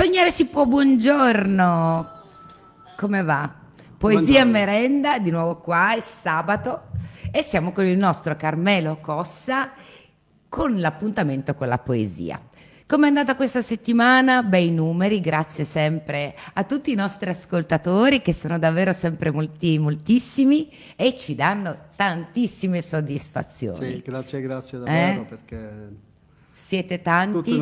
Sognare si può, buongiorno. Come va? Poesia buongiorno. merenda, di nuovo qua, è sabato e siamo con il nostro Carmelo Cossa con l'appuntamento con la poesia. Com'è andata questa settimana? Bei numeri, grazie sempre a tutti i nostri ascoltatori che sono davvero sempre molti, moltissimi e ci danno tantissime soddisfazioni. Sì, grazie, grazie eh? davvero eh? perché siete tanti,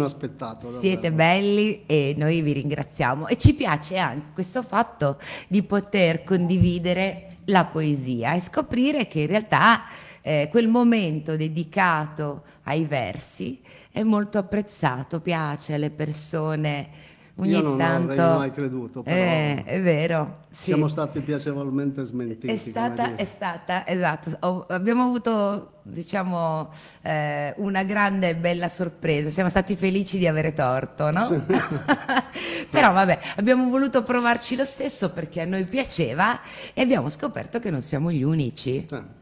siete belli e noi vi ringraziamo. E ci piace anche questo fatto di poter condividere la poesia e scoprire che in realtà eh, quel momento dedicato ai versi è molto apprezzato, piace alle persone Ogni Io non tanto... avrei mai creduto, però eh, è vero. Sì. Siamo stati piacevolmente smentiti. È stata, è stata esatto. Ho, abbiamo avuto, diciamo, eh, una grande e bella sorpresa. Siamo stati felici di avere torto, no? Sì. però vabbè, abbiamo voluto provarci lo stesso perché a noi piaceva e abbiamo scoperto che non siamo gli unici. Sì. Eh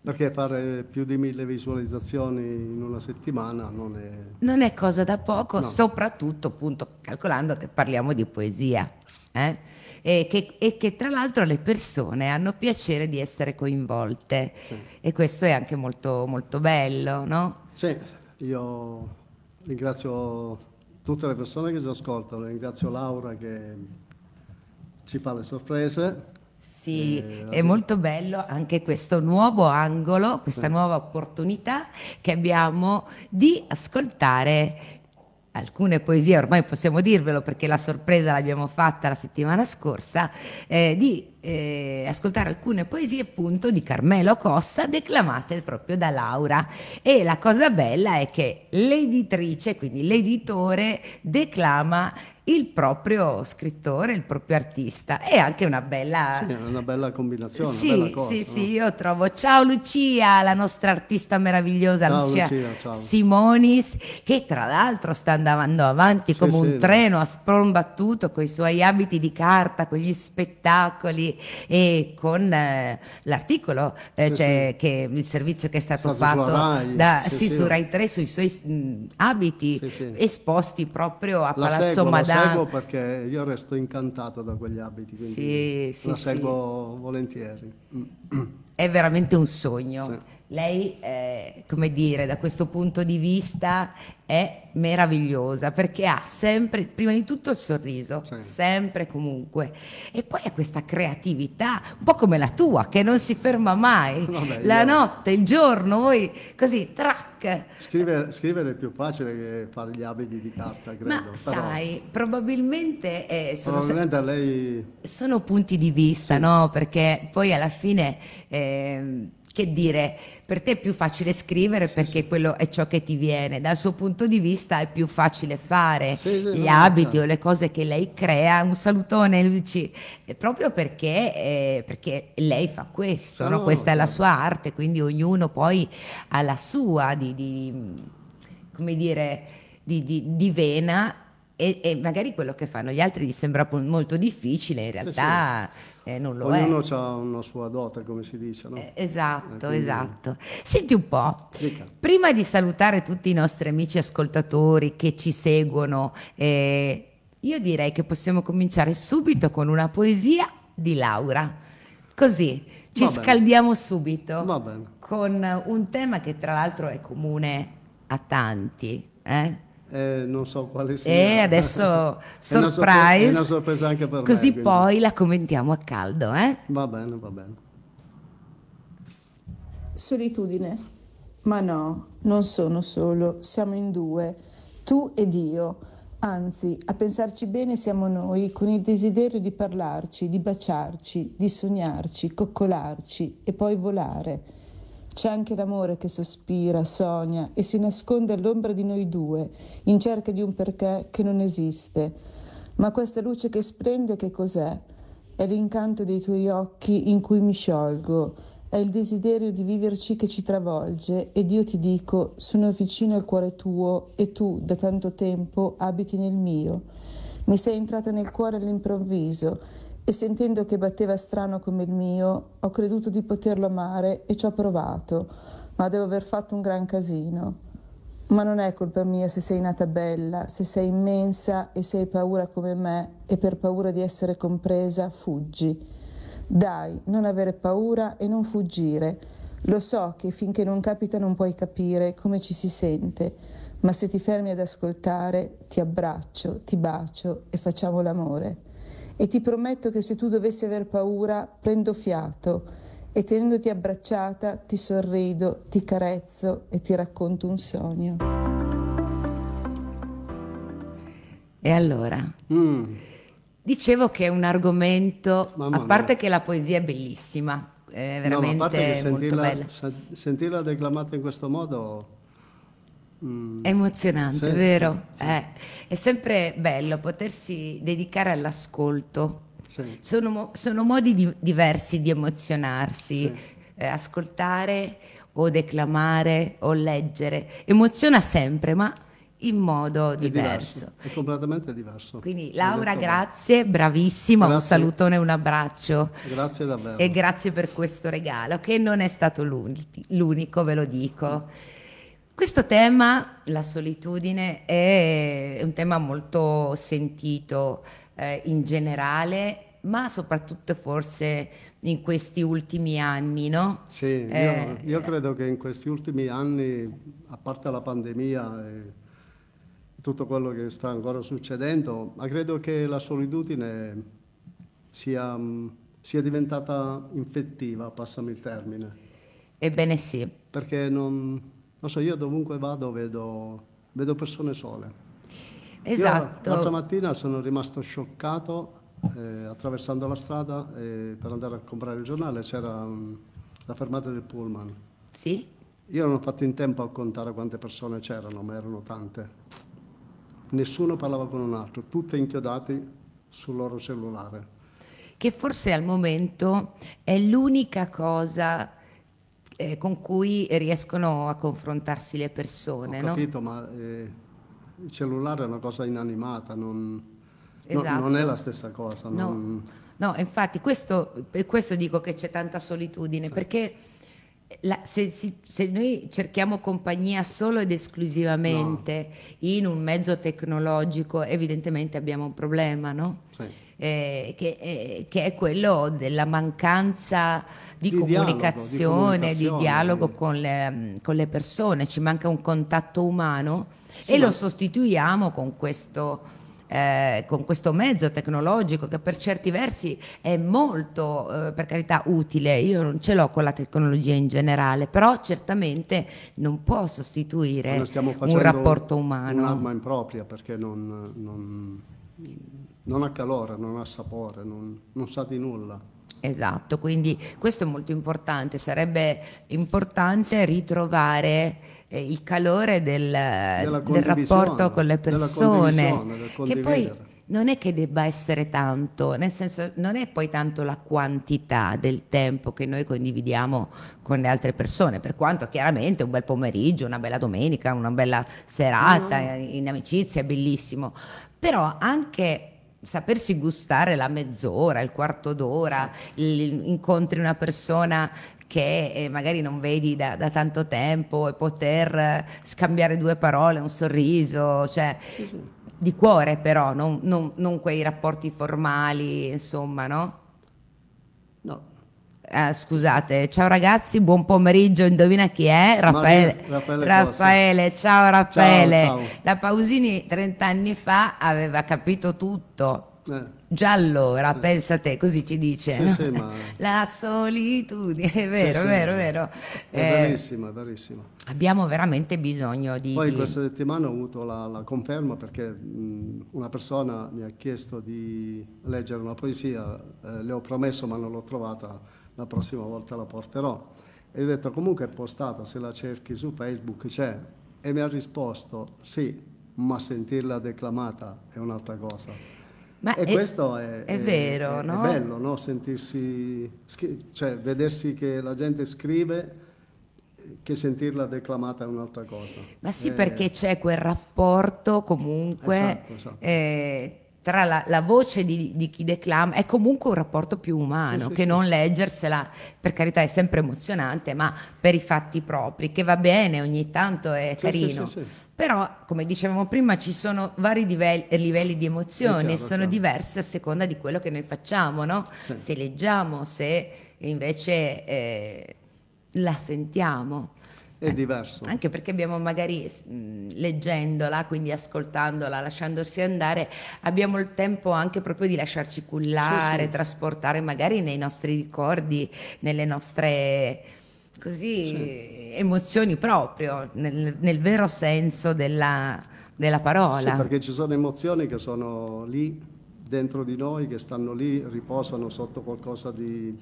perché fare più di mille visualizzazioni in una settimana non è... Non è cosa da poco, no. soprattutto appunto calcolando che parliamo di poesia. Eh? E che, e che, tra l'altro le persone hanno piacere di essere coinvolte sì. e questo è anche molto, molto bello, no? Sì, io ringrazio tutte le persone che ci ascoltano, ringrazio Laura che ci fa le sorprese sì, eh, è molto bello anche questo nuovo angolo, questa eh. nuova opportunità che abbiamo di ascoltare alcune poesie, ormai possiamo dirvelo perché la sorpresa l'abbiamo fatta la settimana scorsa, eh, di eh, ascoltare alcune poesie appunto di Carmelo Cossa declamate proprio da Laura e la cosa bella è che l'editrice, quindi l'editore, declama il proprio scrittore, il proprio artista. È anche una bella... Sì, una bella combinazione. Sì, bella cosa, sì, no? sì, io trovo. Ciao Lucia, la nostra artista meravigliosa ciao, Lucia, Lucia ciao. Simonis, che tra l'altro sta andando avanti sì, come sì, un treno a sprombattuto con i suoi abiti di carta, con gli spettacoli, e con eh, l'articolo eh, sì, cioè, sì. Che, il servizio che è stato, è stato fatto Rai, da, sì, su Rai 3 sui suoi mh, abiti esposti proprio a la Palazzo seguo, Madame. La seguo perché io resto incantato da quegli abiti, quindi la seguo volentieri. È veramente un sogno. Lei, eh, come dire, da questo punto di vista è meravigliosa perché ha sempre, prima di tutto il sorriso, sì. sempre comunque, e poi ha questa creatività, un po' come la tua, che non si ferma mai, Vabbè, la io... notte, il giorno, voi così, track. Scrivere, scrivere, è più facile che fare gli abiti di carta, credo. Ma Però... sai, probabilmente, eh, sono, probabilmente lei... sono punti di vista, sì. no? Perché poi alla fine... Eh, che dire, per te è più facile scrivere perché quello è ciò che ti viene, dal suo punto di vista è più facile fare sì, gli abiti certo. o le cose che lei crea, un salutone Luci, eh, proprio perché, eh, perché, lei fa questo, no, no? Certo, questa no, è la certo. sua arte, quindi ognuno poi ha la sua di, di come dire, di, di, di vena e, e, magari quello che fanno gli altri gli sembra molto difficile, in realtà... Sì, eh, non lo Ognuno è. ha una sua dote, come si dice, no? Eh, esatto, eh, quindi... esatto. Senti un po', Dica. prima di salutare tutti i nostri amici ascoltatori che ci seguono, eh, io direi che possiamo cominciare subito con una poesia di Laura. Così ci Va scaldiamo bene. subito con un tema che tra l'altro è comune a tanti. Eh? Eh, non so quale sia. E eh, adesso surprise. È una, sorpresa, è una sorpresa anche per Così me, poi la commentiamo a caldo, eh? Va bene, va bene. Solitudine. Ma no, non sono solo, siamo in due, tu ed io. Anzi, a pensarci bene siamo noi, con il desiderio di parlarci, di baciarci, di sognarci, coccolarci e poi volare c'è anche l'amore che sospira, sogna e si nasconde all'ombra di noi due, in cerca di un perché che non esiste. Ma questa luce che splende che cos'è? È l'incanto dei tuoi occhi in cui mi sciolgo, è il desiderio di viverci che ci travolge ed io ti dico, sono vicino al cuore tuo e tu da tanto tempo abiti nel mio. Mi sei entrata nel cuore all'improvviso e sentendo che batteva strano come il mio, ho creduto di poterlo amare e ci ho provato, ma devo aver fatto un gran casino. Ma non è colpa mia se sei nata bella, se sei immensa e se hai paura come me e per paura di essere compresa fuggi. Dai, non avere paura e non fuggire. Lo so che finché non capita non puoi capire come ci si sente, ma se ti fermi ad ascoltare, ti abbraccio, ti bacio e facciamo l'amore e ti prometto che se tu dovessi aver paura prendo fiato e tenendoti abbracciata ti sorrido, ti carezzo e ti racconto un sogno. E allora? Mm. Dicevo che è un argomento, Mamma a parte mia. che la poesia è bellissima, è veramente no, molto sentirla, bella. Sentirla declamata in questo modo Mm. È emozionante, sì. vero? Eh, è sempre bello potersi dedicare all'ascolto. Sì. Sono, sono, modi di, diversi di emozionarsi, sì. eh, ascoltare o declamare o leggere. Emoziona sempre, ma in modo è diverso. diverso. È completamente diverso. Quindi Laura, grazie, bravissima, grazie. un salutone, un abbraccio. Grazie davvero. E grazie per questo regalo, che non è stato l'unico, ve lo dico. Questo tema, la solitudine, è un tema molto sentito eh, in generale ma soprattutto forse in questi ultimi anni, no? Sì, io, eh, io, eh. credo che in questi ultimi anni, a parte la pandemia e tutto quello che sta ancora succedendo, ma credo che la solitudine sia, sia diventata infettiva, passami il termine. Ebbene sì. Perché non, non so, io dovunque vado vedo, vedo persone sole. Esatto. l'altra mattina sono rimasto scioccato eh, attraversando la strada eh, per andare a comprare il giornale, c'era mm, la fermata del pullman. Sì. Io non ho fatto in tempo a contare quante persone c'erano, ma erano tante. Nessuno parlava con un altro, tutte inchiodati sul loro cellulare. Che forse al momento è l'unica cosa eh, con cui riescono a confrontarsi le persone. Ho capito, no? ma eh, il cellulare è una cosa inanimata, non, esatto. no, non è la stessa cosa. No, non... no infatti questo, per questo dico che c'è tanta solitudine, sì. perché la, se, se, noi cerchiamo compagnia solo ed esclusivamente in un mezzo tecnologico, evidentemente abbiamo un problema, no? Sì eh, che, eh, che, è quello della mancanza di, di comunicazione, dialogo, di, comunicazione. di dialogo con le, mm, con le, persone, ci manca un contatto umano sì, e ma... lo sostituiamo con questo... Eh, con questo mezzo tecnologico che per certi versi è molto, eh, per carità, utile, io non ce l'ho con la tecnologia in generale, però certamente non può sostituire un rapporto umano. Un'arma impropria perché non, non non ha calore, non ha sapore, non, non sa di nulla. Esatto, quindi questo è molto importante, sarebbe importante ritrovare eh, il calore del, del, rapporto con le persone, che poi non è che debba essere tanto, nel senso non è poi tanto la quantità del tempo che noi condividiamo con le altre persone, per quanto chiaramente un bel pomeriggio, una bella domenica, una bella serata no. Eh, in amicizia è bellissimo, però anche sapersi gustare la mezz'ora, il quarto d'ora, esatto. il, incontri una persona che eh, magari non vedi da, da, tanto tempo e poter eh, scambiare due parole, un sorriso, cioè di cuore però, non, non, non quei rapporti formali, insomma, no? Ah, scusate, ciao ragazzi, buon pomeriggio. Indovina chi è? Raffaele. Raffaele, Raffaele ciao Raffaele. Ciao, ciao. La Pausini 30 anni fa aveva capito tutto. Eh. Già allora, eh. pensa te, così ci dice. Sì, no? sì, ma... La solitudine, è vero, sì, è vero, è vero. È eh, verissima, verissima. Abbiamo veramente bisogno di... Poi questa settimana ho avuto la, la conferma perché mh, una persona mi ha chiesto di leggere una poesia, eh, le ho promesso ma non l'ho trovata la prossima volta la porterò. E ho detto comunque è postata, se la cerchi su Facebook c'è. E mi ha risposto sì, ma sentirla declamata è un'altra cosa. Ma e è, questo è, è, è vero, no? È bello, no? Sentirsi, cioè vedersi che la gente scrive che sentirla declamata è un'altra cosa. Ma sì, eh, perché c'è quel rapporto comunque esatto, esatto. Eh, tra la, la voce di, di, chi declama è comunque un rapporto più umano sì, sì, che sì. non leggersela, per carità è sempre emozionante, ma per i fatti propri, che va bene, ogni tanto è carino. Però, come dicevamo prima, ci sono vari livelli, livelli di emozioni e eh, sono chiaro. diverse a seconda di quello che noi facciamo, no? Se leggiamo, se invece eh, la sentiamo. È eh, diverso. Anche perché abbiamo magari leggendola, quindi ascoltandola, lasciandosi andare, abbiamo il tempo anche proprio di lasciarci cullare, sì, sì. trasportare magari nei nostri ricordi, nelle nostre così, sì. emozioni proprio, nel, nel, vero senso della, della parola. Sì, perché ci sono emozioni che sono lì dentro di noi, che stanno lì, riposano sotto qualcosa di,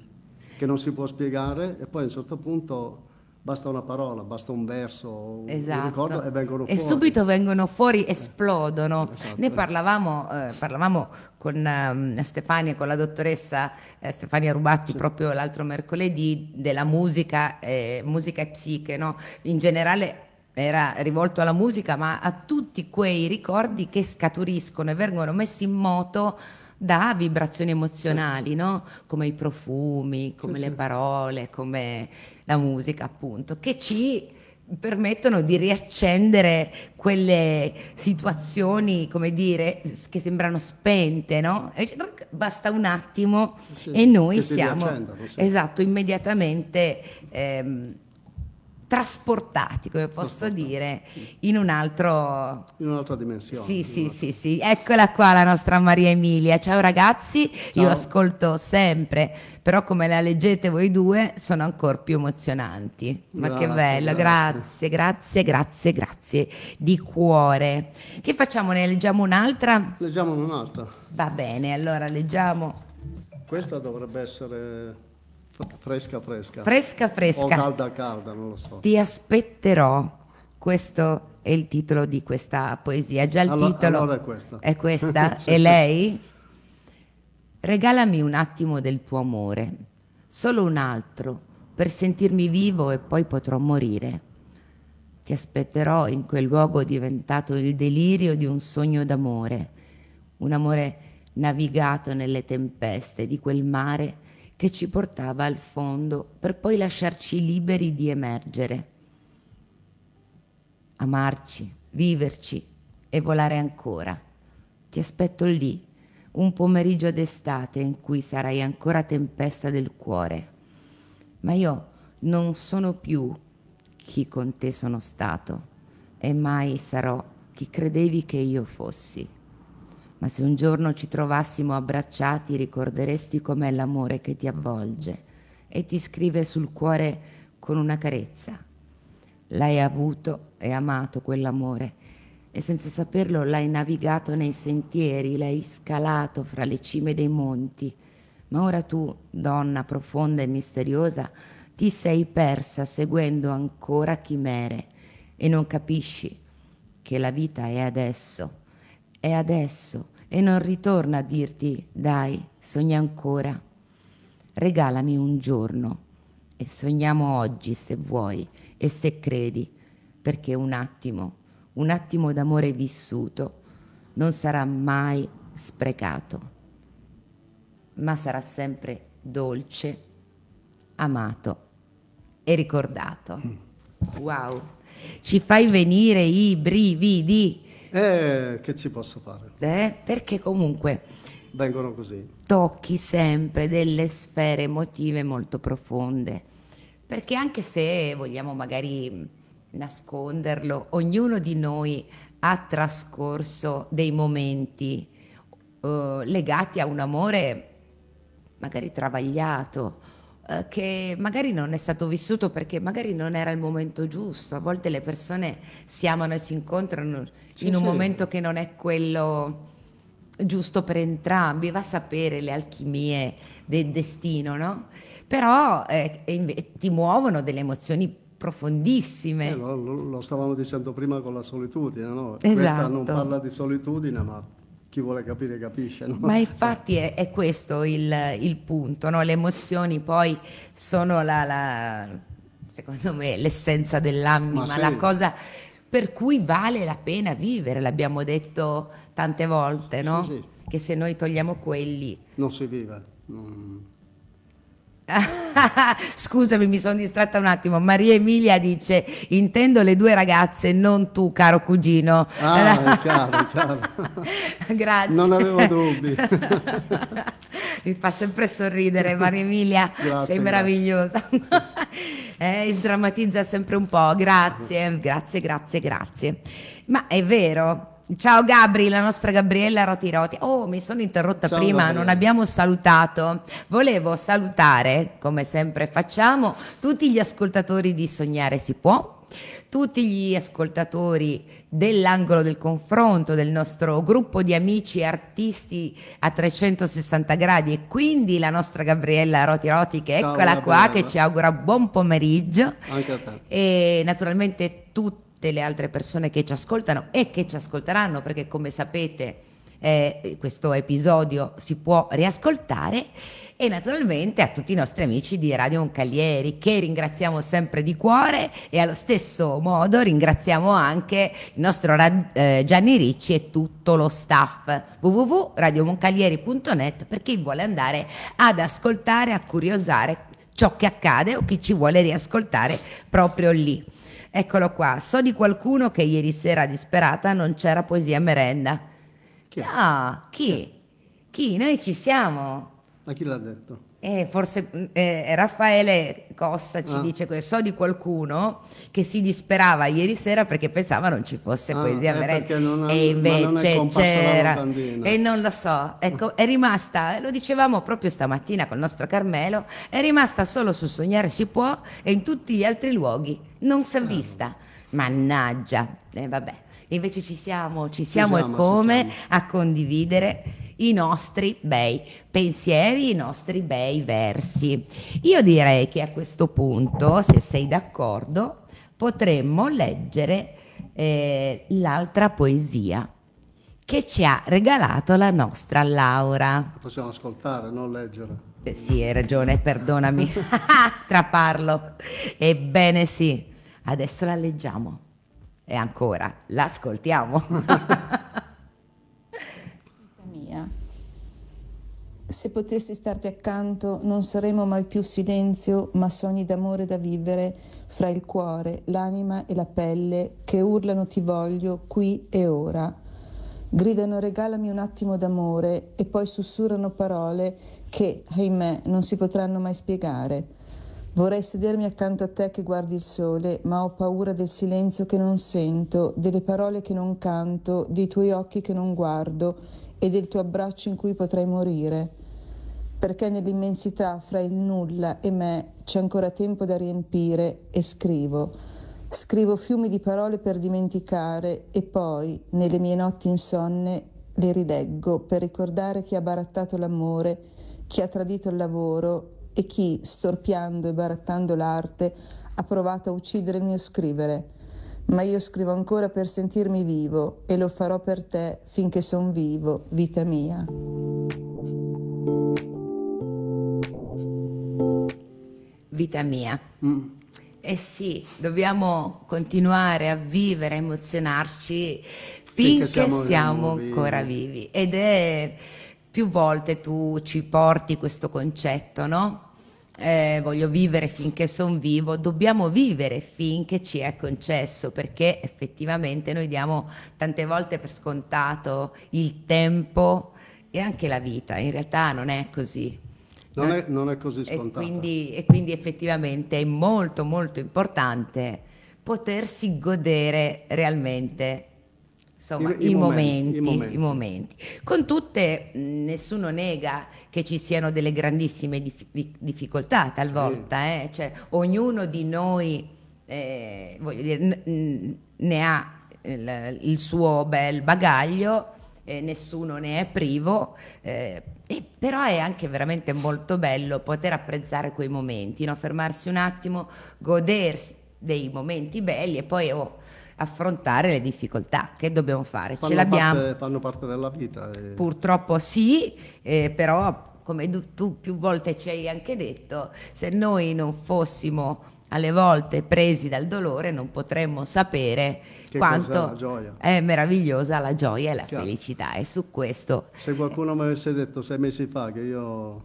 che non si può spiegare e poi a un certo punto basta una parola, basta un verso, esatto. un ricordo e vengono fuori. E subito vengono fuori, esplodono. Esatto. Ne parlavamo, eh, parlavamo con um, Stefania, con la dottoressa eh, Stefania Rubatti sì. proprio l'altro mercoledì della musica, eh, musica e psiche, no? in generale era rivolto alla musica ma a tutti quei ricordi che scaturiscono e vengono messi in moto da vibrazioni emozionali, no? come i profumi, come sì, le sì. parole, come la musica, appunto, che ci permettono di riaccendere quelle situazioni, come dire, che sembrano spente, no? Basta un attimo sì, e noi siamo, esatto, immediatamente ehm, trasportati, come posso dire, in un altro... In un'altra dimensione. Sì, sì, un'altra. sì, sì. Eccola qua la nostra Maria Emilia. Ciao ragazzi, Ciao. io ascolto sempre, però come la leggete voi due sono ancora più emozionanti. Ma grazie, che bello, grazie. grazie, grazie, grazie, di cuore. Che facciamo? Ne leggiamo un'altra? Leggiamo un'altra. Va bene, allora leggiamo... Questa dovrebbe essere Fresca, fresca. Fresca, fresca. O calda, calda, non lo so. Ti aspetterò. Questo è il titolo di questa poesia. Già il allora, titolo allora è questa. È questa. e lei? Regalami un attimo del tuo amore, solo un altro, per sentirmi vivo e poi potrò morire. Ti aspetterò in quel luogo diventato il delirio di un sogno d'amore, un amore navigato nelle tempeste di quel mare che ci portava al fondo per poi lasciarci liberi di emergere, amarci, viverci e volare ancora. Ti aspetto lì, un pomeriggio d'estate in cui sarai ancora tempesta del cuore, ma io non sono più chi con te sono stato e mai sarò chi credevi che io fossi ma se un giorno ci trovassimo abbracciati ricorderesti com'è l'amore che ti avvolge e ti scrive sul cuore con una carezza. L'hai avuto e amato quell'amore e senza saperlo l'hai navigato nei sentieri, l'hai scalato fra le cime dei monti, ma ora tu, donna profonda e misteriosa, ti sei persa seguendo ancora chimere e non capisci che la vita è adesso è adesso e non ritorna a dirti dai, sogna ancora. Regalami un giorno e sogniamo oggi se vuoi e se credi, perché un attimo, un attimo d'amore vissuto non sarà mai sprecato, ma sarà sempre dolce, amato e ricordato. Mm. Wow, ci fai venire i brividi. Eh, eh, che ci posso fare? Eh, perché comunque vengono così. Tocchi sempre delle sfere emotive molto profonde, perché anche se vogliamo magari nasconderlo, ognuno di noi ha trascorso dei momenti eh, legati a un amore magari travagliato eh, che magari non è stato vissuto perché magari non era il momento giusto. A volte le persone si amano e si incontrano in un momento che non è quello giusto per entrambi, va a sapere le alchimie del destino, no? Però eh, ti muovono delle emozioni profondissime. Eh, lo, lo, stavamo dicendo prima con la solitudine, no? Esatto. Questa non esatto. parla di solitudine, ma chi vuole capire capisce. No? Ma infatti è, è questo il, il punto, no? le emozioni poi sono la, la, secondo me l'essenza dell'anima, sì. la cosa per cui vale la pena vivere, l'abbiamo detto tante volte, no? sì, sì. che se noi togliamo quelli... Non si vive. Non Scusami, mi sono distratta un attimo. Maria Emilia dice: Intendo le due ragazze, non tu, caro cugino. Ah, chiaro, chiaro. Grazie. Non avevo dubbi. mi fa sempre sorridere, Maria Emilia. Grazie, sei meravigliosa. eh, sdrammatizza sempre un po'. Grazie, grazie, grazie, grazie. Ma è vero, Ciao Gabri, la nostra Gabriella Roti Roti. Oh, mi sono interrotta Ciao prima, Gabriele. non abbiamo salutato. Volevo salutare, come sempre facciamo, tutti gli ascoltatori di Sognare si può, tutti gli ascoltatori dell'angolo del confronto del nostro gruppo di amici artisti a 360 gradi e quindi la nostra Gabriella Roti Roti che Ciao, eccola qua che ci augura buon pomeriggio. Anche a te. E naturalmente tutti le altre persone che ci ascoltano e che ci ascolteranno perché come sapete eh, questo episodio si può riascoltare e naturalmente a tutti i nostri amici di Radio Moncalieri che ringraziamo sempre di cuore e allo stesso modo ringraziamo anche il nostro eh, Gianni Ricci e tutto lo staff www.radiomoncalieri.net per chi vuole andare ad ascoltare, a curiosare ciò che accade o chi ci vuole riascoltare proprio lì. Eccolo qua, so di qualcuno che ieri sera disperata non c'era poesia merenda. Chi? Ah, chi? Chi? Noi ci siamo. Ma chi l'ha detto? Eh, forse mm, eh, Raffaele Cossa ci ah. dice questo, so di qualcuno che si disperava ieri sera perché pensava non ci fosse ah, poesia eh, vera e invece c'era e non lo so, ecco, è rimasta, eh, lo dicevamo proprio stamattina con il nostro Carmelo, è rimasta solo su Sognare si può e in tutti gli altri luoghi non si è ah. vista, ah. mannaggia, e eh, vabbè. Invece ci siamo, ci siamo, ci siamo e come siamo. a condividere i nostri bei pensieri, i nostri bei versi. Io direi che a questo punto, se sei d'accordo, potremmo leggere eh, l'altra poesia che ci ha regalato la nostra Laura. Possiamo ascoltare, non leggere. Eh, sì, hai ragione, perdonami. Straparlo. Ebbene sì, adesso la leggiamo. E ancora, l'ascoltiamo. mia. Se potessi starti accanto non saremmo mai più silenzio, ma sogni d'amore da vivere fra il cuore, l'anima e la pelle che urlano ti voglio qui e ora. Gridano regalami un attimo d'amore e poi sussurrano parole che, ahimè, non si potranno mai spiegare. Vorrei sedermi accanto a te che guardi il sole, ma ho paura del silenzio che non sento, delle parole che non canto, dei tuoi occhi che non guardo e del tuo abbraccio in cui potrei morire. Perché nell'immensità fra il nulla e me c'è ancora tempo da riempire e scrivo. Scrivo fiumi di parole per dimenticare e poi, nelle mie notti insonne, le rileggo per ricordare chi ha barattato l'amore, chi ha tradito il lavoro e chi, storpiando e barattando l'arte, ha provato a uccidermi o scrivere. Ma io scrivo ancora per sentirmi vivo e lo farò per te finché son vivo, vita mia. Vita mia. Mm. Eh sì, dobbiamo continuare a vivere, a emozionarci finché, finché siamo, siamo vivi. ancora vivi. Ed è più volte tu ci porti questo concetto, no? eh, voglio vivere finché sono vivo, dobbiamo vivere finché ci è concesso, perché effettivamente noi diamo tante volte per scontato il tempo e anche la vita, in realtà non è così. Non è, eh, non è così scontato. E, e quindi, effettivamente è molto molto importante potersi godere realmente insomma, I, i, i, momenti, momenti. i, momenti, Con tutte, nessuno nega che ci siano delle grandissime dif difficoltà talvolta, sì. eh? cioè, ognuno di noi, eh, dire, ne ha il, il, suo bel bagaglio, eh, nessuno ne è privo, eh, però è anche veramente molto bello poter apprezzare quei momenti, no? fermarsi un attimo, godersi dei momenti belli e poi... Oh, affrontare le difficoltà. Che dobbiamo fare? Fanno Ce l'abbiamo. Parte, fanno parte della vita. E... Eh. Purtroppo sì, eh, però come tu, più volte ci hai anche detto, se noi non fossimo alle volte presi dal dolore non potremmo sapere che quanto è meravigliosa la gioia e la Chiaro. felicità e su questo se qualcuno mi avesse detto sei mesi fa che io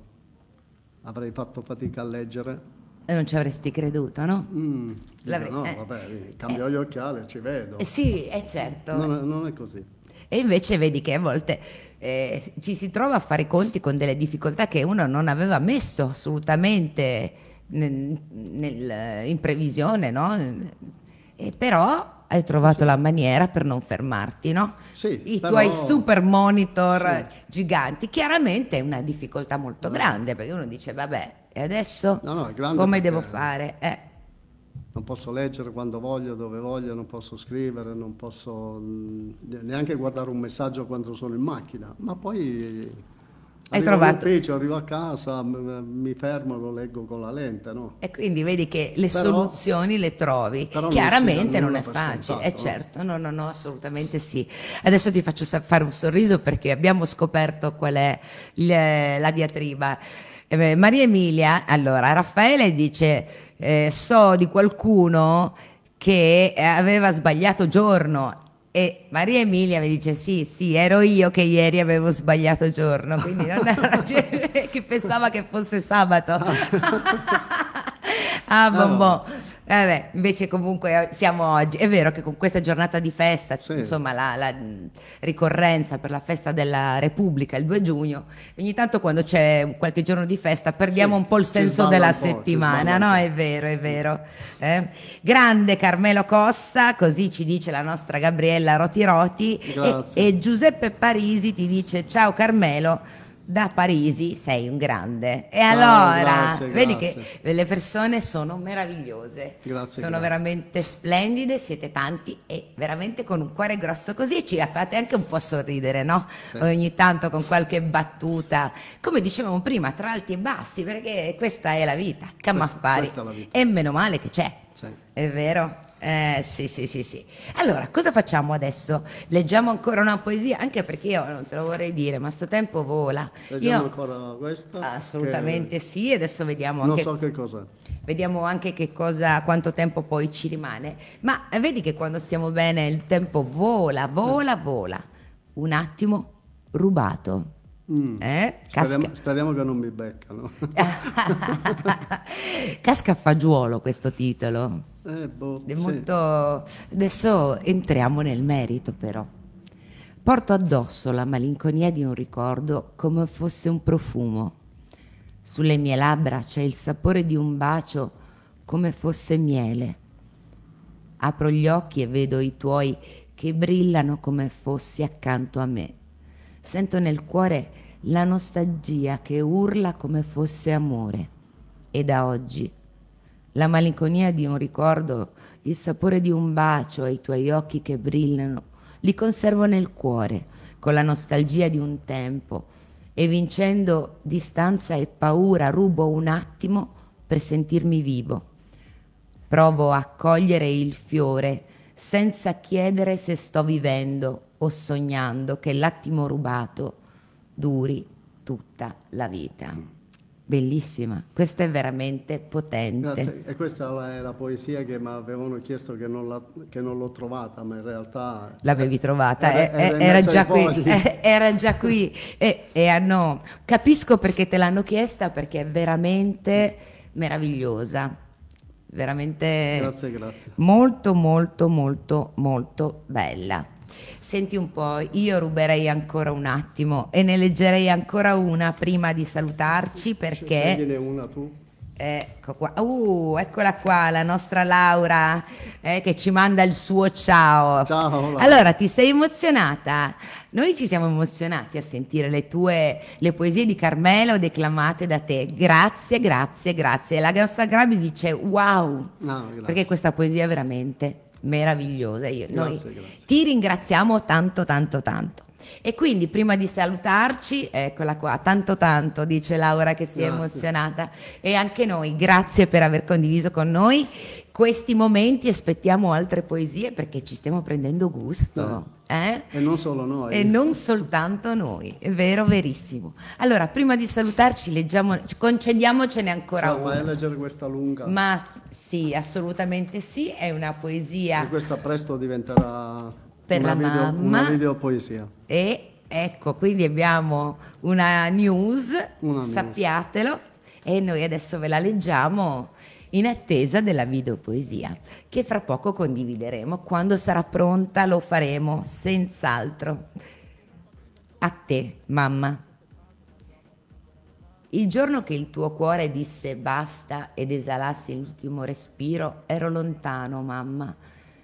avrei fatto fatica a leggere e non ci avresti creduto, no? Mm, dico, no, eh, vabbè, eh. cambio eh. gli occhiali, ci vedo. Eh, sì, è certo. Non è, non è così. E invece vedi che a volte eh, ci si trova a fare i conti con delle difficoltà che uno non aveva messo assolutamente nel, nel, in previsione, no? E però hai trovato sì. la maniera per non fermarti, no? Sì, I però... tuoi super monitor sì. giganti, chiaramente è una difficoltà molto mm. grande, perché uno dice, vabbè, e adesso no, no, come devo fare? Eh. Non posso leggere quando voglio, dove voglio, non posso scrivere, non posso mm, neanche guardare un messaggio quando sono in macchina, ma poi Arrivo trovato. arrivo a casa, mi fermo, lo leggo con la lente. No? E quindi vedi che le però, soluzioni le trovi. Chiaramente non, non è facile, è eh, esatto. certo, no, no, no, assolutamente sì. Adesso ti faccio fare un sorriso perché abbiamo scoperto qual è la diatriba. Eh Maria Emilia, allora, Raffaele dice, eh, so di qualcuno che eh, aveva sbagliato giorno e Maria Emilia mi dice sì, sì, ero io che ieri avevo sbagliato giorno, quindi non era che pensava che fosse sabato. ah, bon, bon. Boh. Eh invece comunque eh, siamo oggi, è vero che con questa giornata di festa, sì. insomma la, la, ricorrenza per la festa della Repubblica il 2 giugno, ogni tanto quando c'è qualche giorno di festa perdiamo sì, un po' il senso della settimana, no? È vero, è vero. Eh? Grande Carmelo Cossa, così ci dice la nostra Gabriella Rotiroti, e, e Giuseppe Parisi ti dice ciao Carmelo da Parisi sei un grande. E ah, allora, oh, grazie, vedi grazie. che le persone sono meravigliose, grazie, sono veramente splendide, siete tanti e veramente con un cuore grosso così ci fate anche un po' sorridere, no? Sì. Ogni tanto con qualche battuta, come dicevamo prima, tra alti e bassi, perché questa è la vita, è questa, la vita. E meno male che c'è, sì. è vero? Eh, sì, sì, sì, sì. Allora, cosa facciamo adesso? Leggiamo ancora una poesia, anche perché io non te lo vorrei dire, ma sto tempo vola. Leggiamo io... ancora questa? Assolutamente che... sì, adesso vediamo anche... Non so che cosa. Vediamo anche che cosa, quanto tempo poi ci rimane. Ma eh, vedi che quando stiamo bene il tempo vola, vola, vola. Un attimo rubato. Mm. Eh? Speriamo, speriamo, che non mi beccano. Casca a fagiolo questo titolo. Eh, boh, molto... sì. Adesso entriamo nel merito però. Porto addosso la malinconia di un ricordo come fosse un profumo. Sulle mie labbra c'è il sapore di un bacio come fosse miele. Apro gli occhi e vedo i tuoi che brillano come fossi accanto a me. Sento nel cuore la nostalgia che urla come fosse amore. E da oggi la malinconia di un ricordo, il sapore di un bacio ai tuoi occhi che brillano, li conservo nel cuore, con la nostalgia di un tempo, e vincendo distanza e paura rubo un attimo per sentirmi vivo. Provo a cogliere il fiore senza chiedere se sto vivendo o sognando che l'attimo rubato duri tutta la vita bellissima, questa è veramente potente. Grazie. E questa è la, poesia che mi avevano chiesto che non, la, che non, l'ho trovata, ma in realtà... L'avevi trovata, era, eh, era, eh, era, già qui, eh, era, già qui, e, e hanno... Capisco perché te l'hanno chiesta, perché è veramente meravigliosa, veramente... Grazie, grazie. Molto, molto, molto, molto bella. Senti un po', io ruberei ancora un attimo e ne leggerei ancora una prima di salutarci perché... Scegliene una tu. Ecco qua, uh, eccola qua la nostra Laura eh, che ci manda il suo ciao. Ciao. Laura. Allora, ti sei emozionata? Noi ci siamo emozionati a sentire le tue le poesie di Carmelo declamate da te. Grazie, grazie, grazie. La nostra Grabi dice wow, no, perché questa poesia veramente meravigliosa. Io, grazie, noi grazie. ti ringraziamo tanto, tanto, tanto. E quindi prima di salutarci, eccola qua, tanto tanto, dice Laura che si grazie. è emozionata, e anche noi, grazie per aver condiviso con noi questi momenti aspettiamo altre poesie perché ci stiamo prendendo gusto. Eh. eh? E non solo noi. E non soltanto noi, è vero, verissimo. Allora, prima di salutarci, leggiamo, concediamocene ancora no, una. a leggere questa lunga? Ma sì, assolutamente sì, è una poesia. E questa presto diventerà per una la video, mamma. Una videopoesia. E ecco, quindi abbiamo una news, una sappiatelo, news. e noi adesso ve la leggiamo in attesa della videopoesia che fra poco condivideremo. Quando sarà pronta lo faremo senz'altro. A te, mamma. Il giorno che il tuo cuore disse basta ed esalassi l'ultimo respiro, ero lontano, mamma.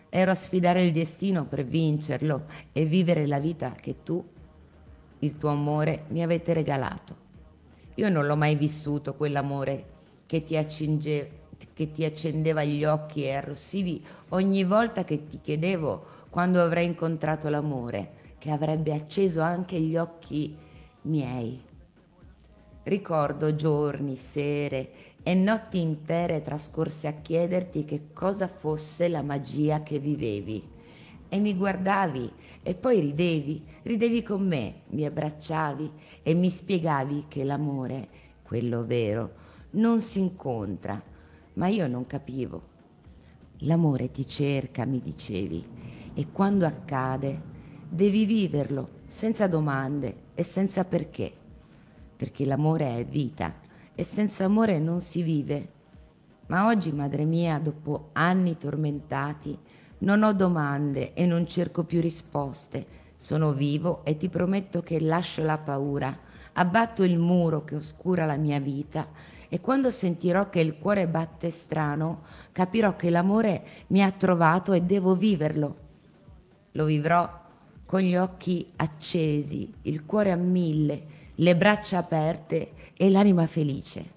Ero a sfidare il destino per vincerlo e vivere la vita che tu, il tuo amore, mi avete regalato. Io non l'ho mai vissuto quell'amore che ti accinge, che ti accendeva gli occhi e arrossivi ogni volta che ti chiedevo quando avrei incontrato l'amore, che avrebbe acceso anche gli occhi miei. Ricordo giorni, sere e notti intere trascorse a chiederti che cosa fosse la magia che vivevi. E mi guardavi e poi ridevi, ridevi con me, mi abbracciavi e mi spiegavi che l'amore, quello vero, non si incontra, ma io non capivo. L'amore ti cerca, mi dicevi, e quando accade devi viverlo senza domande e senza perché, perché l'amore è vita e senza amore non si vive. Ma oggi, madre mia, dopo anni tormentati, non ho domande e non cerco più risposte. Sono vivo e ti prometto che lascio la paura, abbatto il muro che oscura la mia vita e quando sentirò che il cuore batte strano, capirò che l'amore mi ha trovato e devo viverlo. Lo vivrò con gli occhi accesi, il cuore a mille, le braccia aperte e l'anima felice.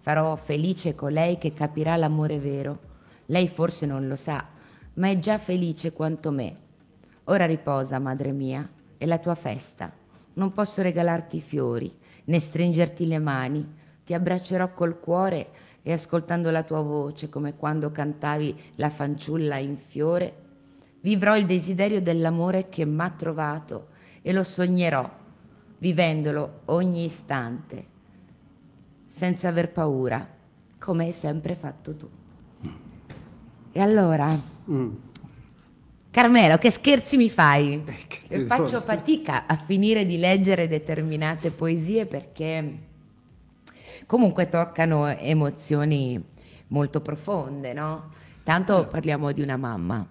Farò felice colei che capirà l'amore vero. Lei forse non lo sa, ma è già felice quanto me. Ora riposa, madre mia, è la tua festa. Non posso regalarti fiori né stringerti le mani, ti abbraccerò col cuore e ascoltando la tua voce come quando cantavi la fanciulla in fiore, vivrò il desiderio dell'amore che m'ha trovato e lo sognerò, vivendolo ogni istante, senza aver paura, come hai sempre fatto tu. E allora, mm. Carmelo, che scherzi mi fai? Eh, Faccio fatica a finire di leggere determinate poesie perché comunque toccano emozioni molto profonde, no? Tanto parliamo di una mamma,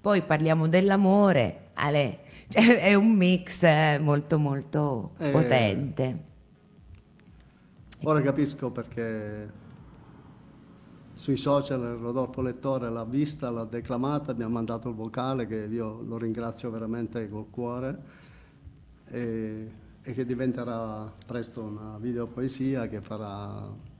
poi parliamo dell'amore, Ale, cioè, è un mix eh, molto molto eh, potente. Ora capisco perché sui social Rodolfo Lettore l'ha vista, l'ha declamata, mi ha mandato il vocale che io lo ringrazio veramente col cuore. E e che diventerà presto una videopoesia che farà...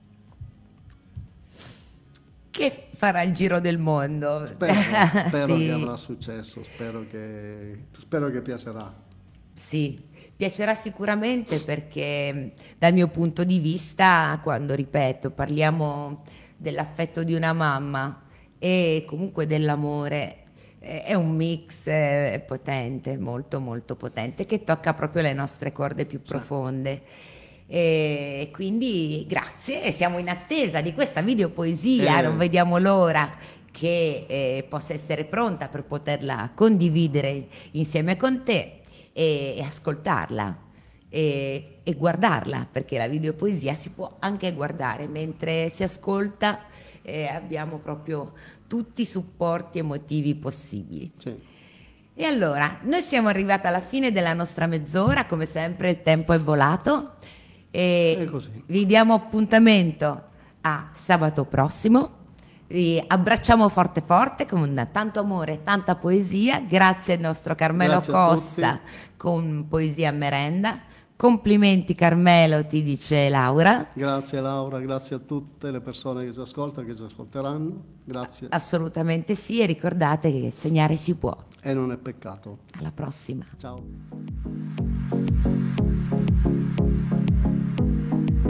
Che farà il giro del mondo. Spero, spero sì. che avrà successo, spero che, spero che piacerà. Sì, piacerà sicuramente perché dal mio punto di vista, quando ripeto, parliamo dell'affetto di una mamma e comunque dell'amore eh, è un mix eh, potente, molto molto potente, che tocca proprio le nostre corde più certo. profonde. Eh, e quindi grazie, siamo in attesa di questa videopoesia, eh. non vediamo l'ora che eh, possa essere pronta per poterla condividere insieme con te e, e ascoltarla e, e, guardarla, perché la videopoesia si può anche guardare mentre si ascolta. Eh, abbiamo proprio tutti i supporti emotivi possibili. Sì. E allora, noi siamo arrivati alla fine della nostra mezz'ora, come sempre il tempo è volato e vi diamo appuntamento a sabato prossimo. Vi abbracciamo forte forte con tanto amore, e tanta poesia. Grazie al nostro Carmelo Grazie Cossa con Poesia Merenda. Complimenti Carmelo, ti dice Laura. Grazie Laura, grazie a tutte le persone che ci ascoltano, e che ci ascolteranno. Grazie. Assolutamente sì e ricordate che segnare si può. E non è peccato. Alla prossima. Ciao.